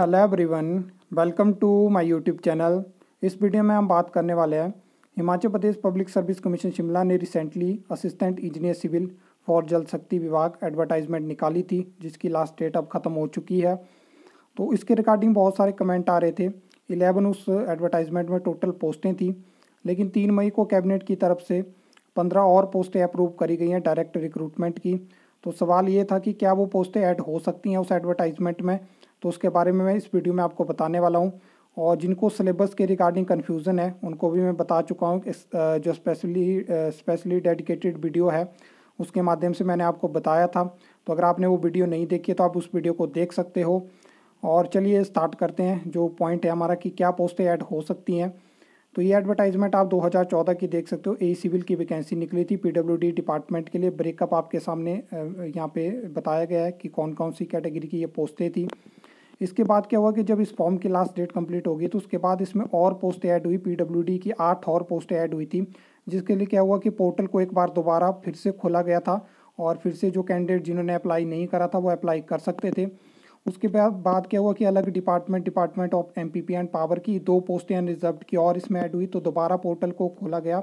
hello everyone welcome to my YouTube channel इस video में हम बात करने वाले हैं Himachal Pradesh public service commission Shimla ने recently assistant engineer civil for Jal Shakti विभाग एडवर्टाइजमेंट निकाली थी जिसकी लास्ट डेट अब ख़त्म हो चुकी है तो इसके रिगार्डिंग बहुत सारे कमेंट आ रहे थे इलेवन उस एडवर्टाइजमेंट में टोटल पोस्टें थी लेकिन तीन मई को कैबिनेट की तरफ से पंद्रह और पोस्टें अप्रूव करी गई हैं डायरेक्ट रिक्रूटमेंट की तो सवाल ये था कि क्या वो पोस्टें ऐड हो सकती हैं उस एडवर्टाइजमेंट में तो उसके बारे में मैं इस वीडियो में आपको बताने वाला हूँ और जिनको सिलेबस के रिगार्डिंग कन्फ्यूज़न है उनको भी मैं बता चुका हूँ जो स्पेशली स्पेशली डेडिकेटेड वीडियो है उसके माध्यम से मैंने आपको बताया था तो अगर आपने वो वीडियो नहीं देखी तो आप उस वीडियो को देख सकते हो और चलिए स्टार्ट करते हैं जो पॉइंट है हमारा कि क्या पोस्टें ऐड हो सकती हैं तो ये एडवर्टाइजमेंट आप 2014 की देख सकते हो ए सिविल e की वैकेंसी निकली थी पीडब्ल्यूडी डिपार्टमेंट के लिए ब्रेकअप आपके सामने यहाँ पे बताया गया है कि कौन कौन सी कैटेगरी की ये पोस्टें थी इसके बाद क्या हुआ कि जब इस फॉर्म की लास्ट डेट कंप्लीट होगी तो उसके बाद इसमें और पोस्ट ऐड हुई पीडब्ल्यूडी की आठ और पोस्ट ऐड हुई थी जिसके लिए क्या हुआ कि पोर्टल को एक बार दोबारा फिर से खोला गया था और फिर से जो कैंडिडेट जिन्होंने अप्लाई नहीं करा था वो अप्लाई कर सकते थे उसके बाद बाद क्या हुआ कि अलग department department of M P and power की दो पोस्टें अनरिजर्व की और इसमें ऐड हुई तो दोबारा पोर्टल को खोला गया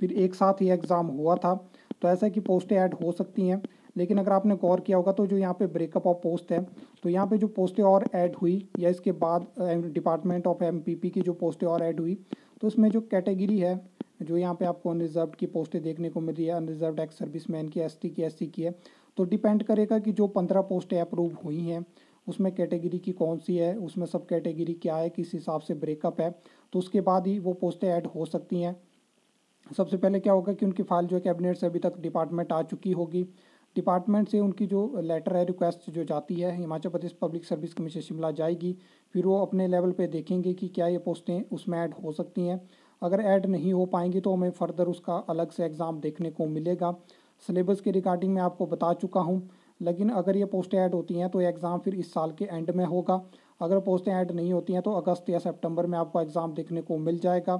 फिर एक साथ ही एग्ज़ाम हुआ था तो ऐसा कि पोस्टें ऐड हो सकती हैं लेकिन अगर आपने गौर किया होगा तो जो यहाँ पे ब्रेकअप ऑफ पोस्ट है तो यहाँ पे जो पोस्टें और ऐड हुई या इसके बाद डिपार्टमेंट ऑफ एमपीपी की जो पोस्टें और ऐड हुई तो उसमें जो कैटेगरी है जो यहाँ पे आपको अनरिजर्व की पोस्टें देखने को मिली है अनरिजर्व एक्स सर्विस मैन की एस की एस की है तो डिपेंड करेगा कि जो पंद्रह पोस्टें अप्रूव हुई हैं उसमें कैटेगरी की कौन सी है उसमें सब कैटेगरी क्या है किस हिसाब से ब्रेकअप है तो उसके बाद ही वो पोस्टें ऐड हो सकती हैं सबसे पहले क्या होगा कि उनकी फाइल जो है कैबिनेट से अभी तक डिपार्टमेंट आ चुकी होगी डिपार्टमेंट से उनकी जो लेटर है रिक्वेस्ट जो जाती है Himachal Pradesh public service commission Shimla जाएगी फिर वो अपने लेवल पे देखेंगे कि क्या ये पोस्टें उसमें ऐड हो सकती हैं अगर ऐड नहीं हो पाएंगी तो हमें फर्दर उसका अलग से एग्ज़ाम देखने को मिलेगा सिलेबस के रिगार्डिंग मैं आपको बता चुका हूँ लेकिन अगर ये पोस्टें ऐड होती हैं तो एग्ज़ाम फिर इस साल के एंड में होगा अगर पोस्टें ऐड नहीं होती हैं तो अगस्त या सितंबर में आपको एग्ज़ाम देखने को मिल जाएगा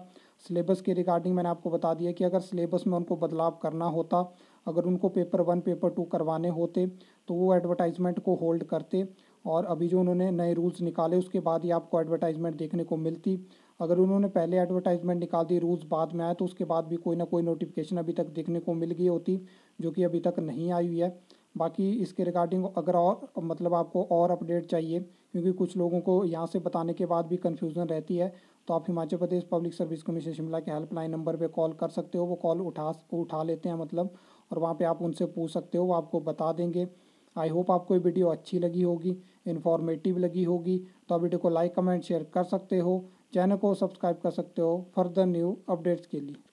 सिलेबस के रिगार्डिंग मैंने आपको बता दिया कि अगर सिलेबस में उनको बदलाव करना होता अगर उनको पेपर वन पेपर टू करवाने होते तो वो एडवर्टाइजमेंट को होल्ड करते और अभी जो उन्होंने नए रूल्स निकाले उसके बाद ही आपको एडवर्टाइजमेंट देखने को मिलती अगर उन्होंने पहले एडवर्टाइजमेंट निकाल दी रूल्स बाद में आए तो उसके बाद भी कोई ना कोई नोटिफिकेशन अभी तक देखने को मिल गई होती जो कि अभी तक नहीं आई हुई है बाकी इसके रिगार्डिंग अगर और मतलब आपको और अपडेट चाहिए क्योंकि कुछ लोगों को यहाँ से बताने के बाद भी कन्फ्यूज़न रहती है तो आप Himachal Pradesh public service commission Shimla के हेल्पलाइन नंबर पर कॉल कर सकते हो वो कॉल उठा उठा लेते हैं मतलब और वहाँ पे आप उनसे पूछ सकते हो वो आपको बता देंगे आई होप आपको ये वीडियो अच्छी लगी होगी इन्फॉर्मेटिव लगी होगी तो आप वीडियो को लाइक कमेंट शेयर कर सकते हो चैनल को सब्सक्राइब कर सकते हो फर्दर न्यू अपडेट्स के लिए